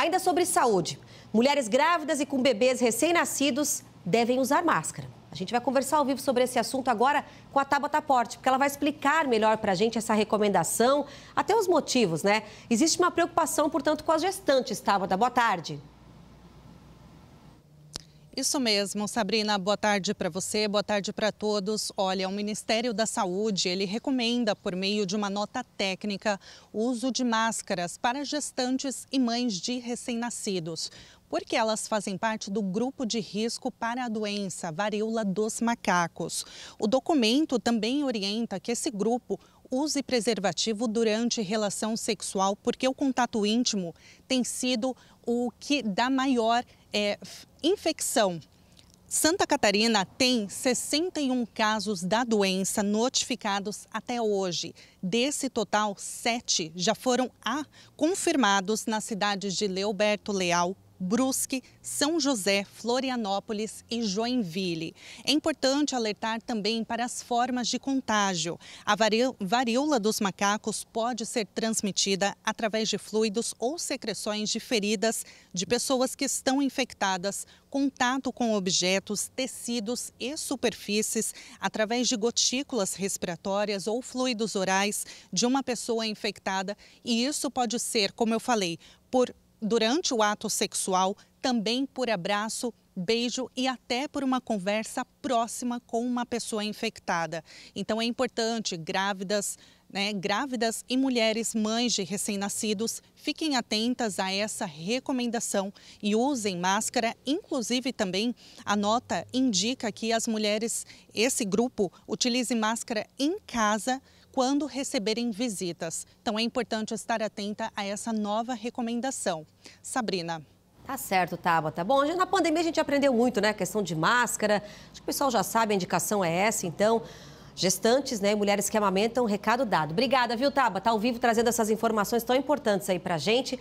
Ainda sobre saúde, mulheres grávidas e com bebês recém-nascidos devem usar máscara. A gente vai conversar ao vivo sobre esse assunto agora com a Tabata Porte, porque ela vai explicar melhor para a gente essa recomendação, até os motivos, né? Existe uma preocupação, portanto, com as gestantes, Tabata. Boa tarde. Isso mesmo, Sabrina. Boa tarde para você, boa tarde para todos. Olha, o Ministério da Saúde, ele recomenda por meio de uma nota técnica o uso de máscaras para gestantes e mães de recém-nascidos, porque elas fazem parte do grupo de risco para a doença varíola dos macacos. O documento também orienta que esse grupo use preservativo durante relação sexual, porque o contato íntimo tem sido o que dá maior é, infecção. Santa Catarina tem 61 casos da doença notificados até hoje. Desse total, sete já foram confirmados nas cidades de Leoberto Leal, Brusque, São José, Florianópolis e Joinville. É importante alertar também para as formas de contágio. A varíola dos macacos pode ser transmitida através de fluidos ou secreções de feridas de pessoas que estão infectadas, contato com objetos, tecidos e superfícies, através de gotículas respiratórias ou fluidos orais de uma pessoa infectada. E isso pode ser, como eu falei, por durante o ato sexual, também por abraço, beijo e até por uma conversa próxima com uma pessoa infectada. Então é importante grávidas, né, grávidas e mulheres mães de recém-nascidos fiquem atentas a essa recomendação e usem máscara. Inclusive também a nota indica que as mulheres, esse grupo, utilize máscara em casa quando receberem visitas. Então é importante estar atenta a essa nova recomendação. Sabrina. Tá certo, Tabata. Tá bom, na pandemia a gente aprendeu muito, né? A questão de máscara. Acho que o pessoal já sabe, a indicação é essa, então. Gestantes, né, mulheres que amamentam, recado dado. Obrigada, viu, Tabata? Tá ao vivo trazendo essas informações tão importantes aí pra gente.